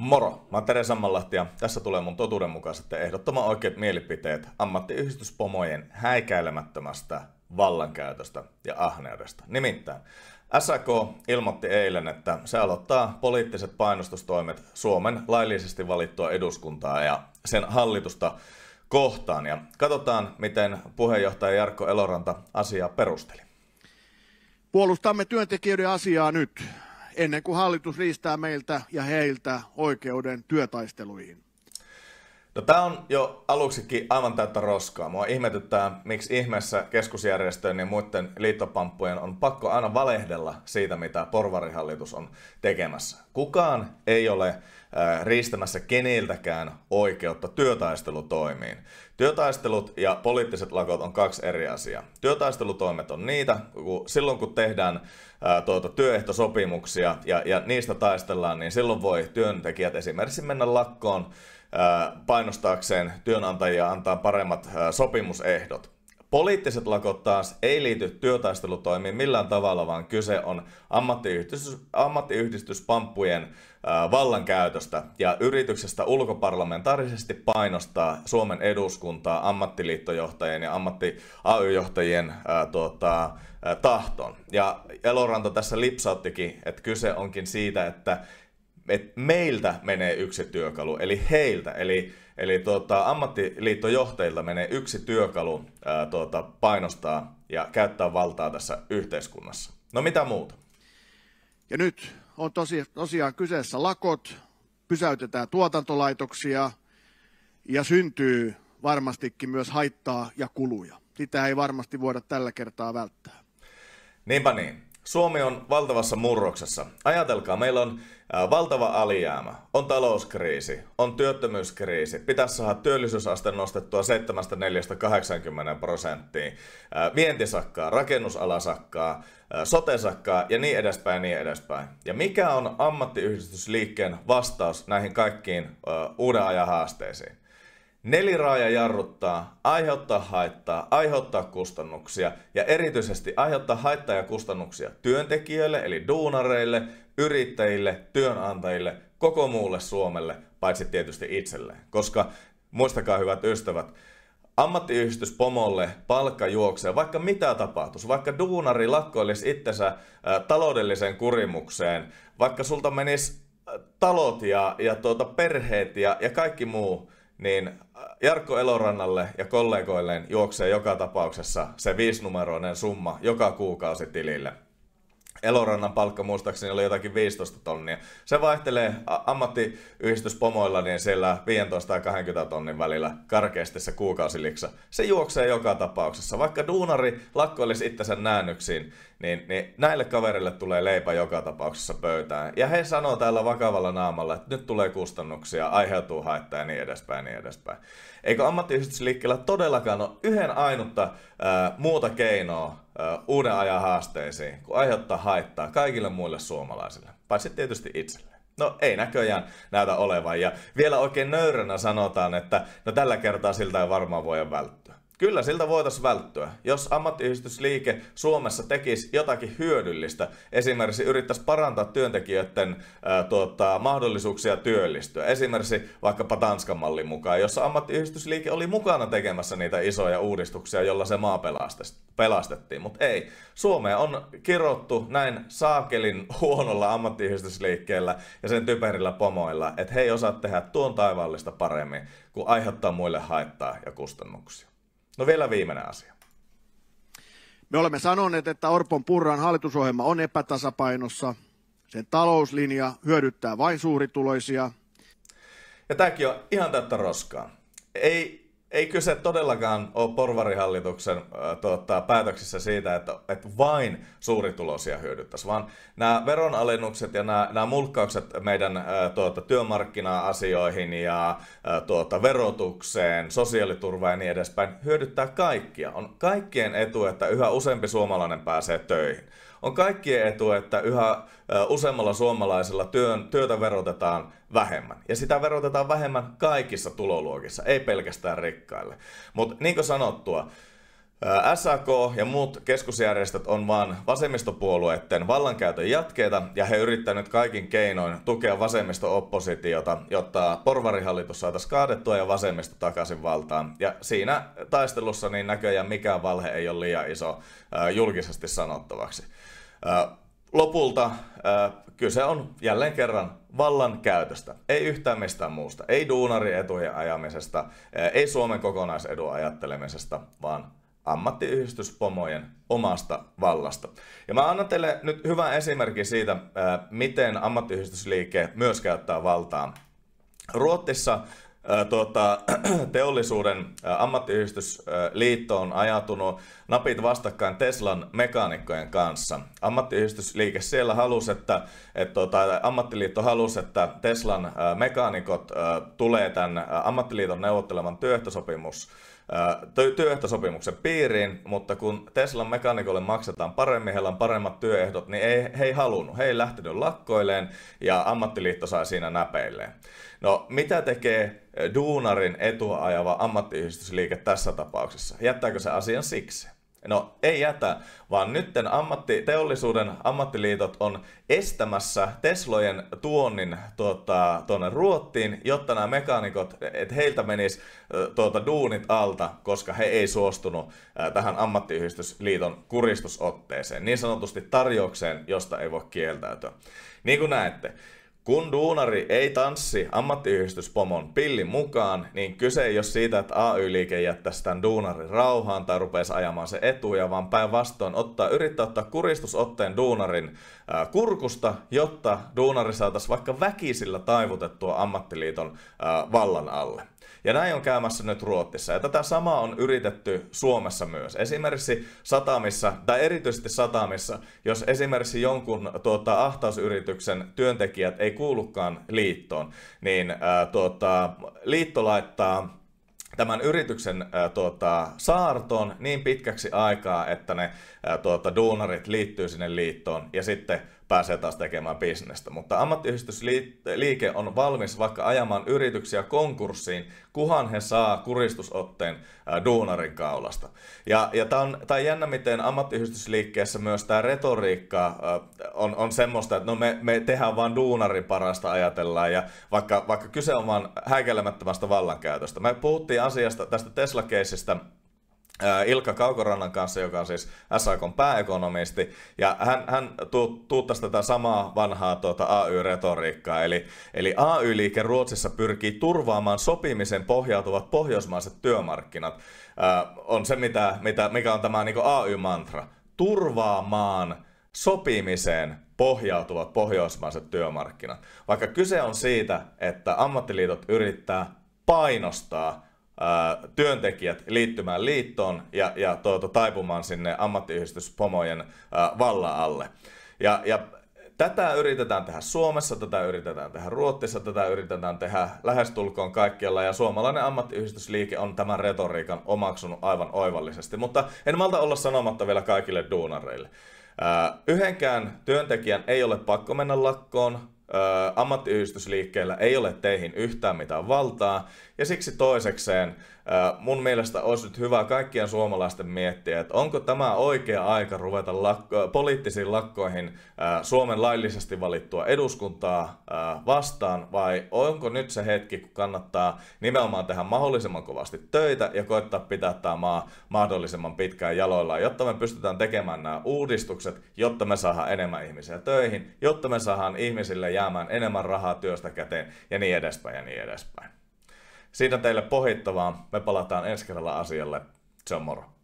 Moro, mä oon Tere Sammanlahti ja tässä tulee mun totuudenmukaiset ja ehdottoman oikeat mielipiteet ammattiyhdistyspomojen häikäilemättömästä vallankäytöstä ja ahneudesta. Nimittäin SAK ilmoitti eilen, että se aloittaa poliittiset painostustoimet Suomen laillisesti valittua eduskuntaa ja sen hallitusta kohtaan. Ja katsotaan, miten puheenjohtaja Jarkko Eloranta asiaa perusteli. Puolustamme työntekijöiden asiaa nyt ennen kuin hallitus riistää meiltä ja heiltä oikeuden työtaisteluihin. No, tämä on jo aluksikin aivan täyttä roskaa. Mua ihmetyttää, miksi ihmeessä keskusjärjestöjen ja muiden liittopamppujen on pakko aina valehdella siitä, mitä porvarihallitus on tekemässä. Kukaan ei ole äh, riistämässä keniltäkään oikeutta työtaistelutoimiin. Työtaistelut ja poliittiset lakot on kaksi eri asiaa. Työtaistelutoimet on niitä, kun silloin kun tehdään ää, tuota, työehtosopimuksia ja, ja niistä taistellaan, niin silloin voi työntekijät esimerkiksi mennä lakkoon ää, painostaakseen työnantajia antaa paremmat ää, sopimusehdot. Poliittiset lakot taas ei liity työtaistelutoimiin millään tavalla, vaan kyse on ammattiyhdistys, ammattiyhdistyspamppujen äh, vallankäytöstä ja yrityksestä ulkoparlamentaarisesti painostaa Suomen eduskuntaa ammattiliittojohtajien ja ammatti AY-johtajien äh, tuota, äh, tahton. Ja Eloranta tässä lipsauttikin, että kyse onkin siitä, että että meiltä menee yksi työkalu, eli heiltä, eli, eli tuota, ammattiliittojohtajilta menee yksi työkalu ää, tuota, painostaa ja käyttää valtaa tässä yhteiskunnassa. No mitä muuta? Ja nyt on tosi, tosiaan kyseessä lakot, pysäytetään tuotantolaitoksia ja syntyy varmastikin myös haittaa ja kuluja. Sitä ei varmasti voida tällä kertaa välttää. Niinpä niin. Suomi on valtavassa murroksessa. Ajatelkaa, meillä on valtava alijäämä, on talouskriisi, on työttömyyskriisi, pitäisi saada työllisyysaste nostettua 4 80 prosenttiin, vientisakkaa, rakennusalasakkaa, sotesakkaa ja niin edespäin, niin edespäin. Ja mikä on ammattiyhdistysliikkeen vastaus näihin kaikkiin uuden ajan haasteisiin? Neliraaja jarruttaa, aiheuttaa haittaa, aiheuttaa kustannuksia ja erityisesti aiheuttaa haittaa ja kustannuksia työntekijöille eli duunareille, yrittäjille, työnantajille, koko muulle Suomelle, paitsi tietysti itselleen. Koska muistakaa hyvät ystävät, ammattiyhdistys pomolle palkka juoksee, vaikka mitä tapahtuisi, vaikka duunari lakkoilisi itsensä äh, taloudelliseen kurimukseen, vaikka sulta menisi äh, talot ja, ja tuota, perheet ja, ja kaikki muu, niin äh, Jarkko Elorannalle ja kollegoilleen juoksee joka tapauksessa se viisinumeroinen summa joka kuukausi tilille. Elorannan palkka muistaakseni oli jotakin 15 tonnia. Se vaihtelee ammattiyhdistyspomoilla niin siellä 15 ja 20 tonnin välillä karkeasti se kuukausiliksa. Se juoksee joka tapauksessa. Vaikka duunari lakkoilisi itsensä näännyksiin, niin, niin näille kaverille tulee leipä joka tapauksessa pöytään. Ja he sanoo täällä vakavalla naamalla, että nyt tulee kustannuksia, aiheutuu haittaa ja niin edespäin, niin edespäin. Eikö ammattiyhdistysliikkeellä todellakaan ole yhden ainutta ää, muuta keinoa uuden ajan haasteisiin, kun aiheuttaa haittaa kaikille muille suomalaisille, paitsi tietysti itselle. No ei näköjään näytä olevan ja vielä oikein nöyränä sanotaan, että no tällä kertaa siltä ei varmaan voi välttyä. Kyllä siltä voitaisiin välttyä, jos ammattiyhdistysliike Suomessa tekisi jotakin hyödyllistä. Esimerkiksi yrittäisi parantaa työntekijöiden ää, tuota, mahdollisuuksia työllistyä. Esimerkiksi vaikkapa Tanskan mallin mukaan, jossa ammattiyhdistysliike oli mukana tekemässä niitä isoja uudistuksia, jolla se maa pelastettiin. Mutta ei, Suomea on kirottu näin saakelin huonolla ammattiyhdistysliikkeellä ja sen typerillä pomoilla, että he ei osaa tehdä tuon taivaallista paremmin kuin aiheuttaa muille haittaa ja kustannuksia. No vielä viimeinen asia. Me olemme sanoneet, että Orpon Purran hallitusohjelma on epätasapainossa. Sen talouslinja hyödyttää vain suurituloisia. Ja tämäkin on ihan täyttä roskaa. Ei ei kyse todellakaan ole porvarihallituksen äh, tuota, päätöksissä siitä, että, että vain suurituloisia hyödyttäisiin, vaan nämä veronalennukset ja nämä, nämä mulkkaukset meidän äh, tuota, työmarkkina-asioihin ja äh, tuota, verotukseen, sosiaaliturvaan ja niin edespäin hyödyttää kaikkia. On kaikkien etu, että yhä useampi suomalainen pääsee töihin on kaikkien etu, että yhä useammalla suomalaisella työn, työtä verotetaan vähemmän. Ja sitä verotetaan vähemmän kaikissa tuloluokissa, ei pelkästään rikkaille. Mutta niin kuin sanottua, SAK ja muut keskusjärjestöt on vaan vasemmistopuolueiden vallankäytön jatkeita ja he yrittävät kaikin keinoin tukea vasemmisto-oppositiota, jotta porvarihallitus saataisiin kaadettua ja vasemmisto takaisin valtaan. Ja siinä taistelussa niin näköjään mikään valhe ei ole liian iso julkisesti sanottavaksi. Lopulta kyse on jälleen kerran vallan käytöstä, ei yhtään mistään muusta, ei duunarietujen ajamisesta, ei Suomen kokonaisedun ajattelemisesta, vaan ammattiyhdistyspomojen omasta vallasta. Ja mä annan teille nyt hyvän esimerkin siitä, miten ammattiyhdistysliike myös käyttää valtaa. Ruotsissa tuota, teollisuuden ammattiyhdistysliitto on ajatunut napit vastakkain Teslan mekaanikkojen kanssa. Ammattiyhdistysliike siellä halusi, että, että tuota, ammattiliitto halusi, että Teslan mekaanikot tulee tämän ammattiliiton neuvottelevan työehtosopimus työehtosopimuksen piiriin, mutta kun Teslan mekanikolle maksetaan paremmin, heillä on paremmat työehdot, niin ei, he ei halunnut. He ei lähtenyt lakkoilleen ja ammattiliitto sai siinä näpeilleen. No, mitä tekee duunarin etua ajava ammattiyhdistysliike tässä tapauksessa? Jättääkö se asian siksi? No ei jätä, vaan nytten ammatti, teollisuuden ammattiliitot on estämässä Teslojen tuonnin tuota, tuonne Ruottiin, jotta nämä mekaanikot, että heiltä menisi tuota, duunit alta, koska he ei suostunut tähän ammattiyhdistysliiton kuristusotteeseen, niin sanotusti tarjoukseen, josta ei voi kieltäytyä. Niin kuin näette, kun duunari ei tanssi ammattiyhdistyspomon pillin mukaan, niin kyse ei ole siitä, että AY-liike jättäisi tämän duunarin rauhaan tai rupeisi ajamaan se etuja, vaan päinvastoin ottaa, yrittää ottaa kuristusotteen duunarin ää, kurkusta, jotta duunari saataisiin vaikka väkisillä taivutettua ammattiliiton vallan alle. Ja näin on käymässä nyt Ruotsissa. Ja tätä samaa on yritetty Suomessa myös. Esimerkiksi satamissa, tai erityisesti satamissa, jos esimerkiksi jonkun tuota, ahtausyrityksen työntekijät ei kuulukaan liittoon, niin ää, äh, tuota, liitto laittaa tämän yrityksen ää, äh, tuota, saartoon niin pitkäksi aikaa, että ne ää, äh, tuota, duunarit liittyy sinne liittoon ja sitten pääsee taas tekemään bisnestä. Mutta ammattiyhdistysliike on valmis vaikka ajamaan yrityksiä konkurssiin, kuhan he saa kuristusotteen duunarin kaulasta. Ja, ja tämä on, on jännä, miten ammattiyhdistysliikkeessä myös tämä retoriikka on, on semmoista, että no me, me tehdään vain duunarin parasta ajatellaan, ja vaikka, vaikka kyse on vain häikelemättömästä vallankäytöstä. Me puhuttiin asiasta tästä Tesla-keisistä Ilkka Kaukorannan kanssa, joka on siis SAK pääekonomisti, ja hän, hän tuuttaisi tätä samaa vanhaa tuota AY-retoriikkaa, eli, eli AY-liike Ruotsissa pyrkii turvaamaan sopimisen pohjautuvat pohjoismaiset työmarkkinat, äh, on se mitä, mitä, mikä on tämä niin AY-mantra, turvaamaan sopimiseen pohjautuvat pohjoismaiset työmarkkinat, vaikka kyse on siitä, että ammattiliitot yrittää painostaa työntekijät liittymään liittoon ja, ja tuota, taipumaan sinne ammattiyhdistyspomojen vallan alle. Ja, ja Tätä yritetään tehdä Suomessa, tätä yritetään tehdä Ruotsissa, tätä yritetään tehdä lähestulkoon kaikkialla ja suomalainen ammattiyhdistysliike on tämän retoriikan omaksunut aivan oivallisesti, mutta en malta olla sanomatta vielä kaikille duunareille. Yhdenkään työntekijän ei ole pakko mennä lakkoon, ammattiyhdistysliikkeellä ei ole teihin yhtään mitään valtaa ja siksi toisekseen mun mielestä olisi nyt hyvä kaikkien suomalaisten miettiä, että onko tämä oikea aika ruveta lakko, poliittisiin lakkoihin Suomen laillisesti valittua eduskuntaa vastaan vai onko nyt se hetki, kun kannattaa nimenomaan tehdä mahdollisimman kovasti töitä ja koittaa pitää tämä maa mahdollisimman pitkään jaloillaan, jotta me pystytään tekemään nämä uudistukset, jotta me saadaan enemmän ihmisiä töihin, jotta me saadaan ihmisille jäämään enemmän rahaa työstä käteen ja niin edespäin ja niin edespäin. Siinä teille pohittavaa. Me palataan ensi kerralla asialle. Se on moro.